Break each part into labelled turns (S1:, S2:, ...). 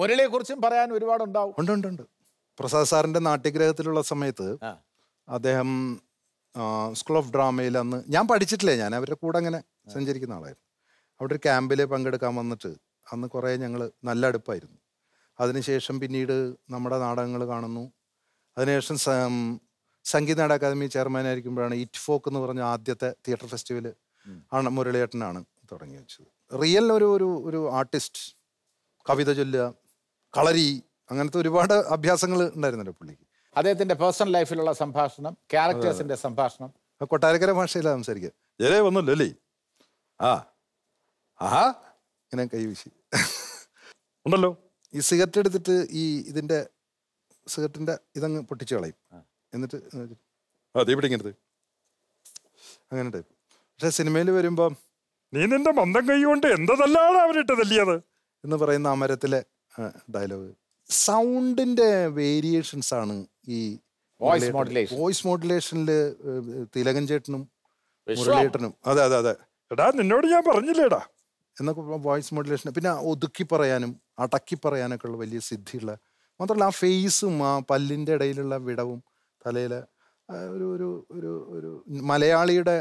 S1: മുരളിയെ കുറിച്ചും പറയാൻ ഉണ്ടാവും ഉണ്ട് ഉണ്ട് ഉണ്ട് പ്രസാദ് സാറിന്റെ നാട്യഗ്രഹത്തിലുള്ള സമയത്ത് അദ്ദേഹം സ്കൂൾ ഓഫ് ഡ്രാമയിൽ അന്ന് ഞാൻ പഠിച്ചിട്ടില്ല ഞാൻ അവരുടെ കൂടെ അങ്ങനെ സഞ്ചരിക്കുന്ന ആളായിരുന്നു അവിടെ ഒരു ക്യാമ്പിൽ പങ്കെടുക്കാൻ വന്നിട്ട് അന്ന് കുറേ ഞങ്ങൾ നല്ല അടുപ്പായിരുന്നു അതിനുശേഷം പിന്നീട് നമ്മുടെ നാടകങ്ങൾ കാണുന്നു അതിനുശേഷം സംഗീത നാടക അക്കാദമി ചെയർമാൻ ആയിരിക്കുമ്പോഴാണ് ഇറ്റ് ഫോക്ക് എന്ന് പറഞ്ഞ ആദ്യത്തെ തിയേറ്റർ ഫെസ്റ്റിവൽ ആണ് മുരളിയേട്ടനാണ് തുടങ്ങി വെച്ചത് റിയൽ ഒരു ഒരു ഒരു ആർട്ടിസ്റ്റ് കവിത ചൊല്ലുക കളരി അങ്ങനത്തെ ഒരുപാട് അഭ്യാസങ്ങൾ ഉണ്ടായിരുന്നല്ലോ പുള്ളിക്ക് അദ്ദേഹത്തിന്റെ പേഴ്സണൽ ലൈഫിലുള്ള സംഭാഷണം ക്യാരക്ടേഴ്സിന്റെ സംഭാഷണം കൊട്ടാരക്കര ഭാഷയിലാണ് സംസാരിക്കുക ജലേ വന്നല്ലോ അല്ലേ ആ ആഹാ ഇങ്ങനെ കൈവീശി ഉണ്ടല്ലോ ഈ സിഗരറ്റ് എടുത്തിട്ട് ഈ ഇതിന്റെ സിഗരറ്റിന്റെ ഇതങ്ങ് പൊട്ടിച്ചു കളയും എന്നിട്ട് അങ്ങനെ പക്ഷെ സിനിമയിൽ വരുമ്പം നീ നിന്റെ മന്ദം കൈ കൊണ്ട് എന്തതല്ലാണ് അവരിട്ട് തല്ലിയത് എന്ന് പറയുന്ന അമരത്തിലെ ഡയലോഗ് സൗണ്ടിന്റെ വേരിയേഷൻസ് ആണ് ഈ വോയിസ് മോഡുലേഷൻ വോയിസ് മോഡുലേഷനിൽ തിലകൻ ചേട്ടനും മുരളിയേട്ടനും അതെ അതെ അതെ എടാ നിന്നോട് ഞാൻ പറഞ്ഞില്ലേടാ എന്നൊക്കെ വോയിസ് മോഡുലേഷൻ പിന്നെ ഒതുക്കി പറയാനും അടക്കി പറയാനൊക്കെ ഉള്ള വലിയ സിദ്ധിയുള്ള മാത്രമല്ല ആ ഫേസും ആ പല്ലിൻ്റെ ഇടയിലുള്ള വിടവും തലയിലെ ഒരു ഒരു ഒരു ഒരു മലയാളിയുടെ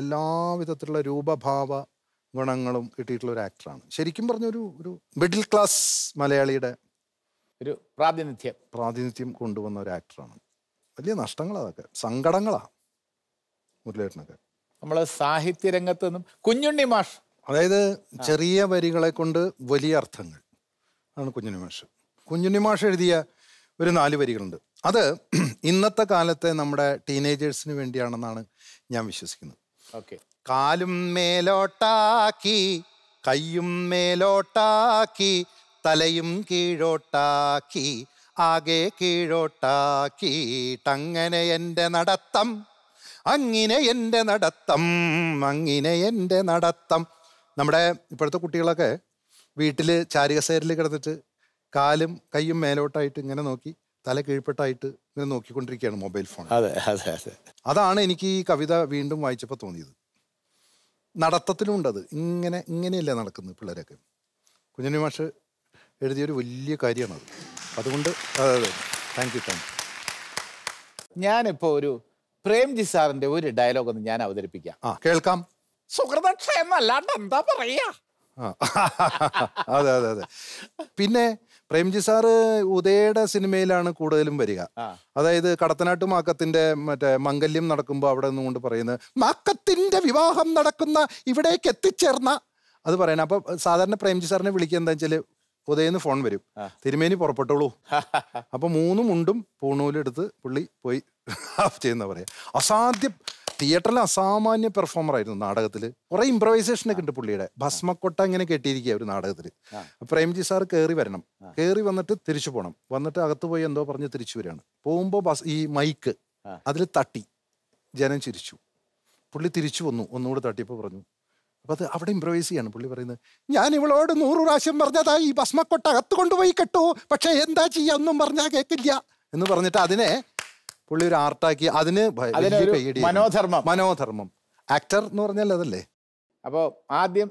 S1: എല്ലാവിധത്തിലുള്ള രൂപഭാവ ഗുണങ്ങളും കിട്ടിയിട്ടുള്ള ഒരു ആക്ടറാണ് ശരിക്കും പറഞ്ഞ ഒരു ഒരു മിഡിൽ ക്ലാസ് മലയാളിയുടെ ഒരു പ്രാതിനിധ്യം പ്രാതിനിധ്യം കൊണ്ടുവന്ന ഒരു ആക്ടറാണ് വലിയ നഷ്ടങ്ങളാണ് അതൊക്കെ സങ്കടങ്ങളാണ് മുരളിയേട്ടനൊക്കെ നമ്മൾ രംഗത്ത് നിന്നും കുഞ്ഞുണ്ണി മാഷ് അതായത് ചെറിയ വരികളെ കൊണ്ട് വലിയ അർത്ഥങ്ങൾ ആണ് കുഞ്ഞുണ്ണി മാഷ് കുഞ്ഞുണ്ണി മാഷ് എഴുതിയ ഒരു നാല് വരികളുണ്ട് അത് ഇന്നത്തെ കാലത്തെ നമ്മുടെ ടീനേജേഴ്സിന് വേണ്ടിയാണെന്നാണ് ഞാൻ വിശ്വസിക്കുന്നത് ഓക്കെ കാലും മേലോട്ടാക്കി കയ്യും മേലോട്ടാക്കി തലയും കീഴോട്ടാക്കി ആകെ അങ്ങനെ എൻ്റെ നടത്തം അങ്ങനെ എൻ്റെ നടത്തം അങ്ങനെ എൻ്റെ നടത്തം നമ്മുടെ ഇപ്പോഴത്തെ കുട്ടികളൊക്കെ വീട്ടിൽ ചാരികസേരിൽ കിടന്നിട്ട് കാലും കൈയും മേലോട്ടായിട്ട് ഇങ്ങനെ നോക്കി തല കീഴ്പ്പെട്ടായിട്ട് ഇങ്ങനെ നോക്കിക്കൊണ്ടിരിക്കുകയാണ് മൊബൈൽ ഫോൺ അതെ അതെ അതെ അതാണ് എനിക്ക് ഈ കവിത വീണ്ടും വായിച്ചപ്പോൾ തോന്നിയത് നടത്തത്തിലുമുണ്ടത് ഇങ്ങനെ ഇങ്ങനെയല്ല നടക്കുന്നത് പിള്ളേരൊക്കെ കുഞ്ഞുണ്ണി മാഷ് എഴുതിയൊരു വലിയ കാര്യമാണത് അതുകൊണ്ട് താങ്ക് യു താങ്ക് യു ഞാനിപ്പോൾ ഒരു പ്രേംജി സാറിന്റെ ഒരു ഡയലോഗ് ഒന്ന് ഞാൻ അവതരിപ്പിക്കാം ആ കേൾക്കാം സുഹൃതക്ഷയം അല്ലാണ്ട് എന്താ പറയാ അതെ അതെ അതെ പിന്നെ പ്രേംജി സാറ് ഉദയയുടെ സിനിമയിലാണ് കൂടുതലും വരിക അതായത് കടത്തനാട്ട് മാക്കത്തിന്റെ മറ്റേ മംഗല്യം നടക്കുമ്പോൾ അവിടെ നിന്നുകൊണ്ട് പറയുന്നത് മാക്കത്തിന്റെ വിവാഹം നടക്കുന്ന ഇവിടേക്ക് എത്തിച്ചേർന്ന അത് പറയണം അപ്പൊ സാധാരണ പ്രേംജി സാറിനെ വിളിക്കുക എന്താ വെച്ചാല് ഉദയന്ന് ഫോൺ വരും തിരുമേനി പുറപ്പെട്ടോളൂ അപ്പൊ മൂന്നും ഉണ്ടും പൂണൂലെടുത്ത് പുള്ളി പോയി ഹാഫ് ചെയ്യുന്ന പറയാ അസാധ്യം തിയേറ്ററിൽ അസാമാന്യ പെർഫോമർ ആയിരുന്നു നാടകത്തിൽ കുറെ ഇംപ്രവൈസേഷൻ ഒക്കെ ഉണ്ട് പുള്ളിയുടെ ഭസ്മക്കൊട്ട ഇങ്ങനെ കെട്ടിയിരിക്കുക ഒരു നാടകത്തിൽ പ്രേംജി സാർ കയറി വരണം കയറി വന്നിട്ട് തിരിച്ചു പോകണം വന്നിട്ട് അകത്ത് പോയി എന്തോ പറഞ്ഞ് തിരിച്ചു വരികയാണ് പോകുമ്പോൾ ബസ് ഈ മൈക്ക് അതിൽ തട്ടി ജനം ചിരിച്ചു പുള്ളി തിരിച്ചു വന്നു ഒന്നുകൂടെ തട്ടിയപ്പോൾ പറഞ്ഞു അപ്പോൾ അത് അവിടെ ഇമ്പ്രവൈസ് ചെയ്യാണ് പുള്ളി പറയുന്നത് ഞാൻ ഇവളോട് നൂറ് പ്രാവശ്യം പറഞ്ഞതാ ഈ ഭസ്മക്കൊട്ട അകത്ത് കൊണ്ടുപോയി കെട്ടു പക്ഷേ എന്താ ചെയ്യാ ഒന്നും പറഞ്ഞാൽ കേൾക്കില്ല എന്ന് പറഞ്ഞിട്ട് അതിനെ പുള്ളി ഒരു ആർട്ടാക്കി അതിന് മനോധർമ്മം മനോധർമ്മം ആക്ടർ എന്ന് പറഞ്ഞാൽ അതല്ലേ അപ്പോ ആദ്യം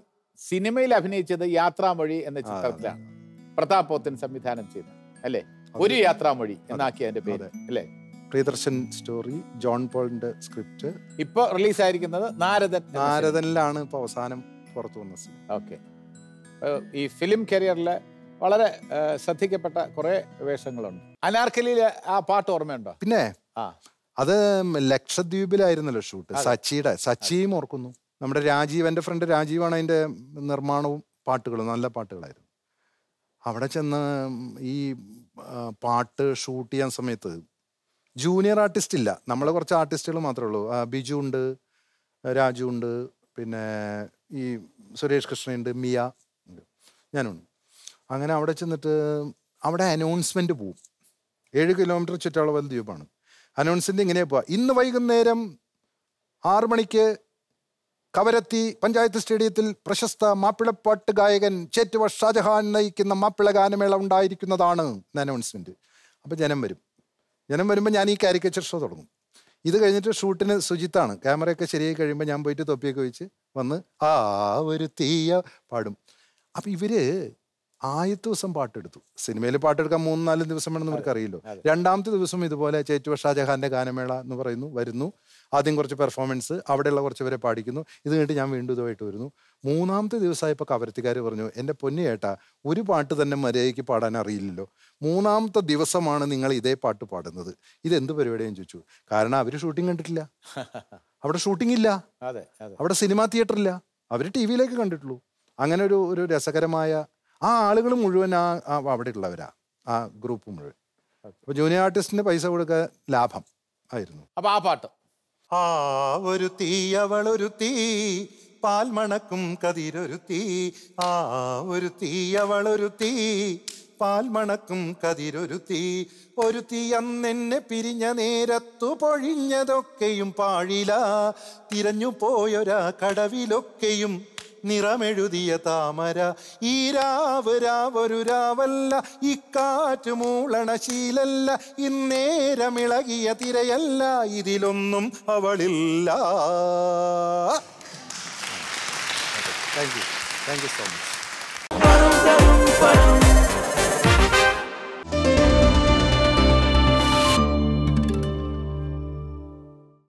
S1: സിനിമയിൽ അഭിനയിച്ചത് യാത്രാമൊഴി എന്ന ചിത്രത്തിലാണ് പ്രതാപ് പോത്തൻ സംവിധാനം ചെയ്തത് അല്ലേ ഒരു യാത്രാമൊഴി എന്നാക്കി അതിന്റെ പേര് അല്ലേ പ്രിയദർശൻ സ്റ്റോറി ജോൺ പോളിന്റെ സ്ക്രിപ്റ്റ് ഇപ്പൊ റിലീസ് ആയിരിക്കുന്നത് നാരദൻ നാരദനിലാണ് ഇപ്പൊ അവസാനം പുറത്തു വന്ന സിനിമ ഓക്കെ ഈ ഫിലിം കരിയറിലെ വളരെ ശ്രദ്ധിക്കപ്പെട്ട കുറെ വേഷങ്ങളുണ്ട് അനാർക്കലിയിലെ ആ പാട്ട് ഓർമ്മയുണ്ടോ പിന്നെ അത് ലക്ഷദ്വീപിലായിരുന്നല്ലോ ഷൂട്ട് സച്ചിയുടെ സച്ചിയും ഓർക്കുന്നു നമ്മുടെ രാജീവ് എൻ്റെ ഫ്രണ്ട് രാജീവാണ് അതിൻ്റെ നിർമ്മാണവും പാട്ടുകളും നല്ല പാട്ടുകളായിരുന്നു അവിടെ ചെന്ന് ഈ പാട്ട് ഷൂട്ട് ചെയ്യാൻ സമയത്ത് ജൂനിയർ ആർട്ടിസ്റ്റ് ഇല്ല നമ്മളെ കുറച്ച് ആർട്ടിസ്റ്റുകൾ മാത്രമേ ഉള്ളൂ ബിജു ഉണ്ട് രാജു ഉണ്ട് പിന്നെ ഈ സുരേഷ് കൃഷ്ണയുണ്ട് മിയ ഉണ്ട് ഞാനുണ്ട് അങ്ങനെ അവിടെ ചെന്നിട്ട് അവിടെ അനൗൺസ്മെൻറ്റ് പോവും ഏഴ് കിലോമീറ്റർ ചുറ്റളവൽ ദ്വീപാണ് അനൗൺസിൻ്റെ ഇങ്ങനെ പോവാം ഇന്ന് വൈകുന്നേരം ആറു മണിക്ക് കവരത്തി പഞ്ചായത്ത് സ്റ്റേഡിയത്തിൽ പ്രശസ്ത മാപ്പിളപ്പാട്ട് ഗായകൻ ചേറ്റുവ ഷാജഹാൻ നയിക്കുന്ന മാപ്പിള ഗാനമേള ഉണ്ടായിരിക്കുന്നതാണ് അനൗൺസ്മെൻറ്റ് അപ്പോൾ ജനം വരും ജനം വരുമ്പോൾ ഞാൻ ഈ കാരിക്കേച്ചർ ഷോ തുടങ്ങും ഇത് കഴിഞ്ഞിട്ട് ഷൂട്ടിന് സുജിത്താണ് ക്യാമറയൊക്കെ ശരിയായി കഴിയുമ്പോൾ ഞാൻ പോയിട്ട് തൊപ്പിയൊക്കെ വെച്ച് വന്ന് ആ ഒരു തീയ പാടും അപ്പം ഇവർ ആദ്യത്തെ ദിവസം പാട്ടെടുത്തു സിനിമയിൽ പാട്ടെടുക്കാൻ മൂന്ന് നാല് ദിവസം വേണമെന്ന് അവർക്ക് അറിയില്ലോ രണ്ടാമത്തെ ദിവസം ഇതുപോലെ ചേറ്റുവ ഷാജഹാന്റെ ഗാനമേള എന്ന് പറയുന്നു വരുന്നു ആദ്യം കുറച്ച് പെർഫോമൻസ് അവിടെയുള്ള കുറച്ച് പേരെ പാടിക്കുന്നു ഇത് കഴിഞ്ഞിട്ട് ഞാൻ വീണ്ടും ഇതുമായിട്ട് വരുന്നു മൂന്നാമത്തെ ദിവസമായപ്പോൾ കവരത്തിക്കാർ പറഞ്ഞു എൻ്റെ പൊന്നിയേട്ട ഒരു പാട്ട് തന്നെ മര്യാദയ്ക്ക് പാടാൻ അറിയില്ലല്ലോ മൂന്നാമത്തെ ദിവസമാണ് നിങ്ങൾ ഇതേ പാട്ട് പാടുന്നത് ഇതെന്ത് പരിപാടിയെന്ന് ചോദിച്ചു കാരണം അവർ ഷൂട്ടിംഗ് കണ്ടിട്ടില്ല അവിടെ ഷൂട്ടിംഗ് ഇല്ല അവിടെ സിനിമാ തിയേറ്റർ ഇല്ല അവർ ടി വിയിലേക്ക് കണ്ടിട്ടുള്ളൂ അങ്ങനെ ഒരു ഒരു രസകരമായ ആ ആളുകൾ മുഴുവൻ ആ അവിടെ ഉള്ളവരാ ആ ഗ്രൂപ്പ് മുഴുവൻ അപ്പോൾ ജൂനിയർ ആർട്ടിസ്റ്റിന്റെ പൈസ കൊടുക്ക ലാഭം ആയിരുന്നു അപ്പോൾ ആ പാട്ട് ആ ഒരു തീ ഒരു തീ പാൽമണക്കും കതിരൊരു തീ ആ ഒരു തീ ഒരു തീ പാൽമണക്കും കതിരൊരു തീ ഒരു തീ അന്നെന്നെ പിരിഞ്ഞ നേരത്തു പൊഴിഞ്ഞതൊക്കെയും പാഴില തിരഞ്ഞു പോയൊരാ കടവിലൊക്കെയും നിറമെഴുതിയ താമര ഈ രാവ് രാവൊരു രാവല്ല ഇക്കാറ്റ് മൂളണ ഇന്നേരമിളകിയ തിരയല്ല ഇതിലൊന്നും അവളില്ല thank you thank you so much